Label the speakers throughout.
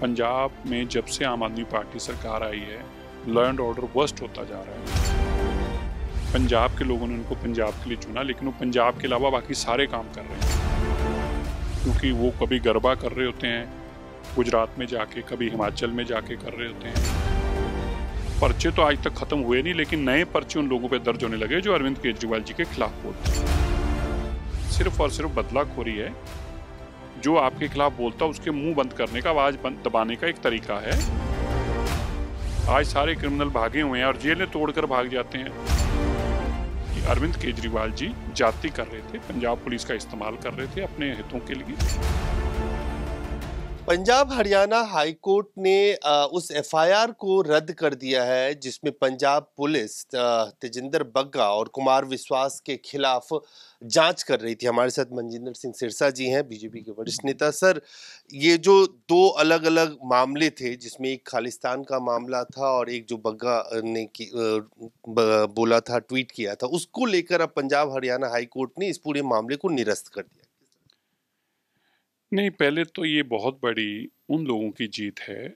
Speaker 1: पंजाब में जब से आम आदमी पार्टी सरकार आई है लॉ एंड ऑर्डर वर्स्ट होता जा रहा है पंजाब के लोगों ने उनको पंजाब के लिए चुना लेकिन वो पंजाब के अलावा बाकी सारे काम कर रहे हैं क्योंकि वो कभी गरबा कर रहे होते हैं गुजरात में जाके कभी हिमाचल में जाके कर रहे होते हैं पर्चे तो आज तक खत्म हुए नहीं लेकिन नए पर्चे उन लोगों पर दर्ज होने लगे जो अरविंद केजरीवाल जी के खिलाफ बोलते हैं सिर्फ और सिर्फ बदलाखोरी है जो आपके खिलाफ बोलता है उसके मुंह बंद करने का आवाज बंद दबाने का एक तरीका है आज सारे क्रिमिनल भागे हुए हैं और जेलें तोड़कर भाग जाते हैं अरविंद केजरीवाल जी जाति कर रहे थे पंजाब पुलिस का इस्तेमाल कर रहे थे अपने हितों के लिए पंजाब हरियाणा
Speaker 2: हाईकोर्ट ने उस एफआईआर को रद्द कर दिया है जिसमें पंजाब पुलिस तेजिंदर बग्गा और कुमार विश्वास के खिलाफ जांच कर रही थी हमारे साथ मनजिंदर सिंह सिरसा जी हैं बीजेपी के वरिष्ठ नेता सर ये जो दो अलग अलग मामले थे जिसमें एक खालिस्तान का मामला था और एक जो बग्गा ने की, बोला था ट्वीट किया था उसको लेकर अब पंजाब हरियाणा हाईकोर्ट ने इस पूरे मामले को
Speaker 1: निरस्त कर दिया नहीं पहले तो ये बहुत बड़ी उन लोगों की जीत है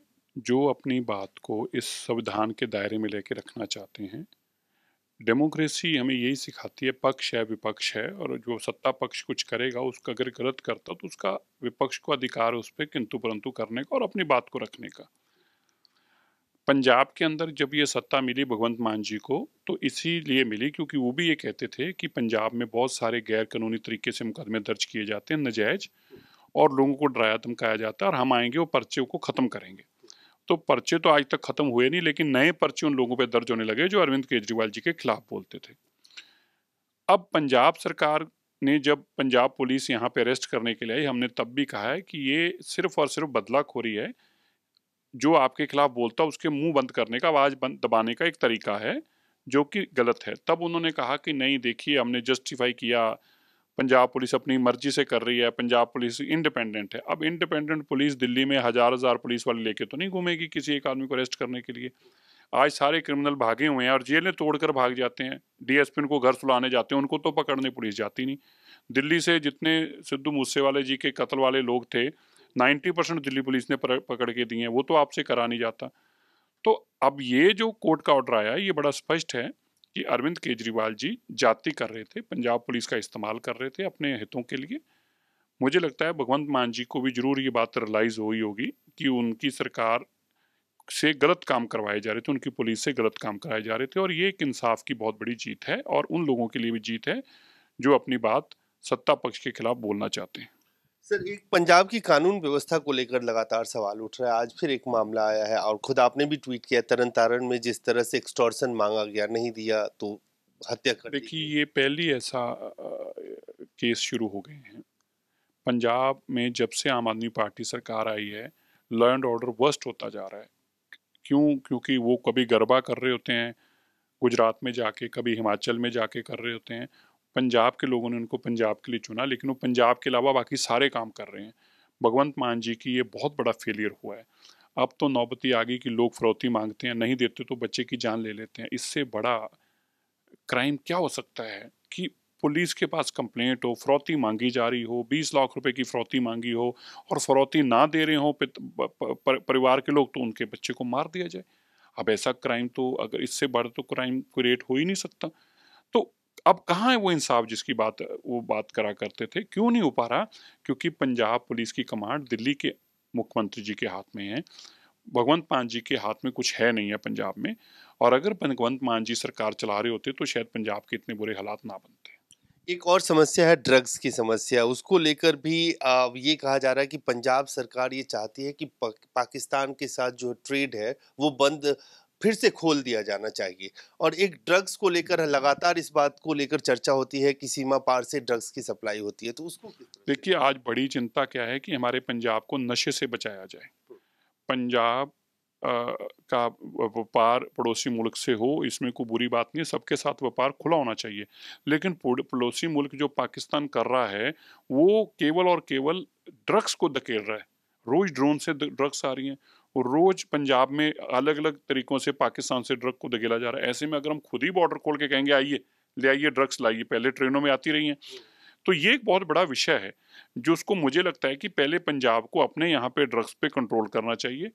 Speaker 1: जो अपनी बात को इस संविधान के दायरे में लेके रखना चाहते हैं डेमोक्रेसी हमें यही सिखाती है पक्ष है विपक्ष है और जो सत्ता पक्ष कुछ करेगा उसका अगर गलत करता तो उसका विपक्ष को अधिकार है उस पर किंतु परंतु करने का और अपनी बात को रखने का पंजाब के अंदर जब ये सत्ता मिली भगवंत मान जी को तो इसीलिए मिली क्योंकि वो भी ये कहते थे कि पंजाब में बहुत सारे गैर कानूनी तरीके से मुकदमे दर्ज किए जाते हैं नजायज़ और लोगों को डराया धमकाया जाता है और हम आएंगे वो पर्चे को ख़त्म करेंगे तो पर्चे तो आज तक ख़त्म हुए नहीं लेकिन नए पर्चे उन लोगों पर दर्ज होने लगे जो अरविंद केजरीवाल जी के खिलाफ बोलते थे अब पंजाब सरकार ने जब पंजाब पुलिस यहाँ पे अरेस्ट करने के लिए आई हमने तब भी कहा है कि ये सिर्फ और सिर्फ बदलाखोरी है जो आपके खिलाफ बोलता उसके मुंह बंद करने का आवाज़ बंद दबाने का एक तरीका है जो कि गलत है तब उन्होंने कहा कि नहीं देखिए हमने जस्टिफाई किया पंजाब पुलिस अपनी मर्जी से कर रही है पंजाब पुलिस इंडिपेंडेंट है अब इंडिपेंडेंट पुलिस दिल्ली में हज़ार हज़ार पुलिस वाले लेके तो नहीं घूमेगी किसी एक आदमी को अरेस्ट करने के लिए आज सारे क्रिमिनल भागे हुए हैं और जेलें तोड़कर भाग जाते हैं डीएसपी उनको घर सुलाने जाते हैं उनको तो पकड़ने पुलिस जाती नहीं दिल्ली से जितने सिद्धू मूसेवाले जी के कत्ल वाले लोग थे नाइन्टी परसेंट दिल्ली पुलिस ने पकड़ के दिए हैं वो तो आपसे करा नहीं जाता तो अब ये जो कोर्ट का ऑर्डर आया ये बड़ा स्पष्ट है कि अरविंद केजरीवाल जी जाति कर रहे थे पंजाब पुलिस का इस्तेमाल कर रहे थे अपने हितों के लिए मुझे लगता है भगवंत मान जी को भी जरूर ये बात रियलाइज हुई होगी कि उनकी सरकार से गलत काम करवाए जा रहे थे उनकी पुलिस से गलत काम कराए जा रहे थे और ये एक इंसाफ की बहुत बड़ी जीत है और उन लोगों के लिए भी जीत है जो अपनी बात सत्ता पक्ष के खिलाफ बोलना चाहते हैं
Speaker 2: सर एक पंजाब की कानून व्यवस्था को लेकर लगातार सवाल उठ रहा है आज फिर एक मामला आया है और खुद आपने भी ट्वीट किया तरन तारण में जिस तरह से एक्सटॉर्सन मांगा गया
Speaker 1: नहीं दिया तो हत्या कर देखिए ये पहली ऐसा केस शुरू हो गए हैं पंजाब में जब से आम आदमी पार्टी सरकार आई है लॉ एंड ऑर्डर वर्स्ट होता जा रहा है क्यों क्योंकि वो कभी गरबा कर रहे होते हैं गुजरात में जाके कभी हिमाचल में जाके कर रहे होते हैं पंजाब के लोगों ने उनको पंजाब के लिए चुना लेकिन वो पंजाब के अलावा बाकी सारे काम कर रहे हैं भगवंत मान जी की ये बहुत बड़ा फेलियर हुआ है अब तो नौबती आ गई कि लोग फरौती मांगते हैं नहीं देते तो बच्चे की जान ले लेते हैं इससे बड़ा क्राइम क्या हो सकता है कि पुलिस के पास कंप्लेंट हो फरौती मांगी जा रही हो बीस लाख रुपए की फरौती मांगी हो और फरौती ना दे रहे हो परिवार के लोग तो उनके बच्चे को मार दिया जाए अब ऐसा क्राइम तो अगर इससे बड़ा तो क्राइम को रेट हो ही नहीं सकता अब कहाँ है वो इंसाफ जिसकी बात वो बात करा करते थे क्यों नहीं हो पा रहा क्योंकि पंजाब पुलिस की कमांड दिल्ली के मुख्यमंत्री जी के हाथ में है भगवंत मान जी के हाथ में कुछ है नहीं है पंजाब में और अगर भगवंत मान जी सरकार चला रहे होते तो शायद पंजाब के इतने बुरे हालात ना बनते एक और समस्या है ड्रग्स की
Speaker 2: समस्या उसको लेकर भी ये कहा जा रहा है कि पंजाब सरकार ये चाहती है कि पाकिस्तान के साथ जो ट्रेड है वो बंद फिर से खोल दिया जाना चाहिए और एक ड्रग्स को लेकर लगातार इस बात को लेकर चर्चा होती है कि सीमा पार से ड्रग्स की सप्लाई होती है
Speaker 1: तो उसको देखिए आज बड़ी चिंता क्या है कि हमारे पंजाब को नशे से बचाया जाए हम्म। पंजाब का व्यापार पड़ोसी मुल्क से हो इसमें कोई बुरी बात नहीं है सबके साथ व्यापार खुला होना चाहिए लेकिन पड़ोसी मुल्क जो पाकिस्तान कर रहा है वो केवल और केवल ड्रग्स को धकेल रहा है रोज़ ड्रोन से ड्रग्स आ रही हैं रोज पंजाब में अलग अलग तरीकों से पाकिस्तान से ड्रग को धकेला जा रहा है ऐसे में अगर हम खुद ही बॉर्डर खोल के कहेंगे आइए ले आइए ड्रग्स लाइए पहले ट्रेनों में आती रही हैं तो ये एक बहुत बड़ा विषय है जो उसको मुझे लगता है कि पहले पंजाब को अपने यहाँ पे ड्रग्स पे कंट्रोल करना चाहिए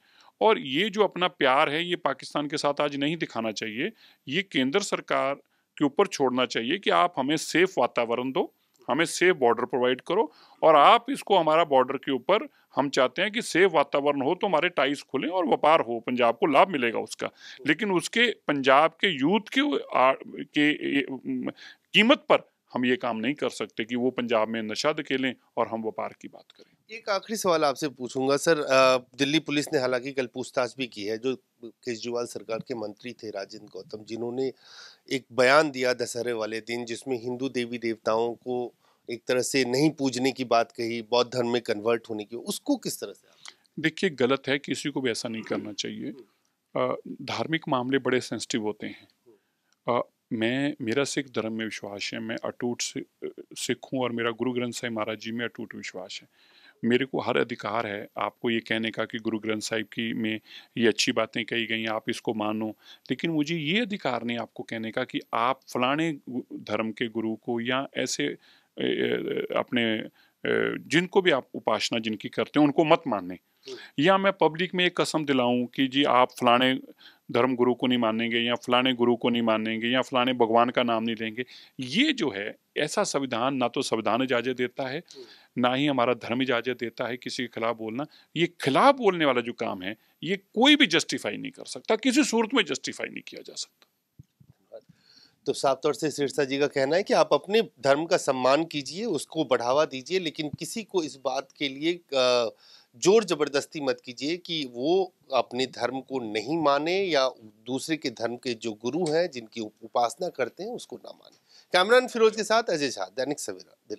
Speaker 1: और ये जो अपना प्यार है ये पाकिस्तान के साथ आज नहीं दिखाना चाहिए ये केंद्र सरकार के ऊपर छोड़ना चाहिए कि आप हमें सेफ वातावरण दो हमें सेफ बॉर्डर प्रोवाइड करो और आप इसको हमारा बॉर्डर के ऊपर हम चाहते हैं कि सेफ वातावरण हो तो हमारे टाइस खुलें और व्यापार हो पंजाब को लाभ मिलेगा उसका लेकिन उसके पंजाब के यूथ के, के कीमत पर हम ये काम नहीं कर सकते कि वो पंजाब में नशा धकेलें और हम व्यापार की बात
Speaker 2: करें एक आखिरी सवाल आपसे पूछूंगा सर दिल्ली पुलिस ने हालांकि कल पूछताछ भी की है जो केजरीवाल सरकार के मंत्री थे राजेंद्र गौतम जिन्होंने एक बयान दिया दशहरे वाले दिन जिसमें हिंदू देवी देवताओं को एक तरह से नहीं पूजने की बात कही बौद्ध धर्म में कन्वर्ट होने की उसको किस तरह
Speaker 1: से देखिए गलत है किसी को भी ऐसा नहीं करना चाहिए धार्मिक मामले बड़े सेंसिटिव होते हैं आ, मैं मेरा सिख धर्म में विश्वास है मैं अटूट सिख हूँ और मेरा गुरु ग्रंथ साहिब महाराज जी में अटूट विश्वास है मेरे को हर अधिकार है आपको ये कहने का कि गुरु ग्रंथ साहिब की में ये अच्छी बातें कही गई हैं आप इसको मानो लेकिन मुझे ये अधिकार नहीं आपको कहने का कि आप फलाने धर्म के गुरु को या ऐसे अपने जिनको भी आप उपासना जिनकी करते हैं उनको मत मानने हम्म। या मैं पब्लिक में एक कसम दिलाऊं कि जी आप फलाने धर्म गुरु को नहीं मानेंगे या फलाने गुरु को नहीं मानेंगे या फलाने भगवान का नाम नहीं लेंगे ये जो है ऐसा संविधान ना तो संविधान इजाजत देता है हम्म। ना ही हमारा धर्म इजाजत देता है किसी के खिलाफ बोलना ये खिलाफ बोलने वाला जो काम है ये कोई भी जस्टिफाई नहीं कर सकता किसी सूरत में जस्टिफाई नहीं किया जा सकता
Speaker 2: तो साफ तौर से सिरसा जी का कहना है कि आप अपने धर्म का सम्मान कीजिए उसको बढ़ावा दीजिए लेकिन किसी को इस बात के लिए जोर जबरदस्ती मत कीजिए कि वो अपने धर्म को नहीं माने या दूसरे के धर्म के जो गुरु हैं जिनकी उपासना करते हैं उसको ना माने कैमरान फिरोज के साथ अजय झा दैनिक सवेरा दिल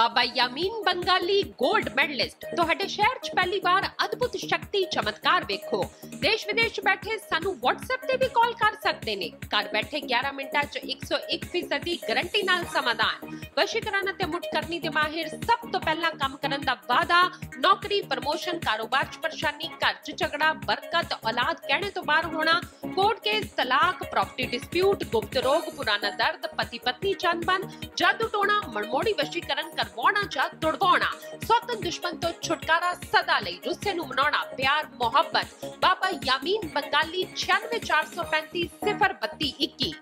Speaker 2: बाबा यामीन बंगाली गोल्ड मेडलिस्ट तो हटे शहर पहली बार अद्भुत शक्ति चमत्कार देखो ਦੇਸ਼ ਵਿਦੇਸ਼ ਚ ਬੈਠੇ ਸਾਨੂੰ WhatsApp ਤੇ ਵੀ ਕਾਲ ਕਰ ਸਕਦੇ ਨੇ ਘਰ ਬੈਠੇ 11 ਮਿੰਟਾਂ ਚ 101% ਗਾਰੰਟੀ ਨਾਲ ਸਮਾਧਾਨ ਵਸ਼ੀਕਰਨ ਅਤੇ ਮੁਟਕਰਨੀ ਦੇ ਮਾਹਿਰ ਸਭ ਤੋਂ ਪਹਿਲਾਂ ਕੰਮ ਕਰਨ ਦਾ ਵਾਦਾ ਨੌਕਰੀ ਪ੍ਰਮੋਸ਼ਨ ਕਾਰੋਬਾਰ ਚ ਪਰੇਸ਼ਾਨੀ ਘਰ ਚ ਝਗੜਾ ਬਰਕਤ ਔਲਾਦ ਕਹਿਣੇ ਤੋਂ ਬਾਹਰ ਹੋਣਾ ਕੋਰਟ ਕੇਸ ਤਲਾਕ ਪ੍ਰਾਪਰਟੀ ਡਿਸਪਿਊਟ ਗੁਪਤ ਰੋਗ ਪੁਰਾਣਾ ਦਰਦ ਪਤੀ ਪਤਨੀ ਚੰਦਬਨ ਜਾਦੂ ਟੋਣਾ ਮਣਮੋੜੀ ਵਸ਼ੀਕਰਨ ਕਰਵਾਉਣਾ ਜਾਂ ਤੁੜਵਾਉਣਾ स्वतंत्र दुश्मन तो छुटकारा सदा ले रुसे मना प्यार मोहब्बत बाबा यामीन बंगाली छियानवे चार सौ पैंतीस सिफर बत्ती इक्की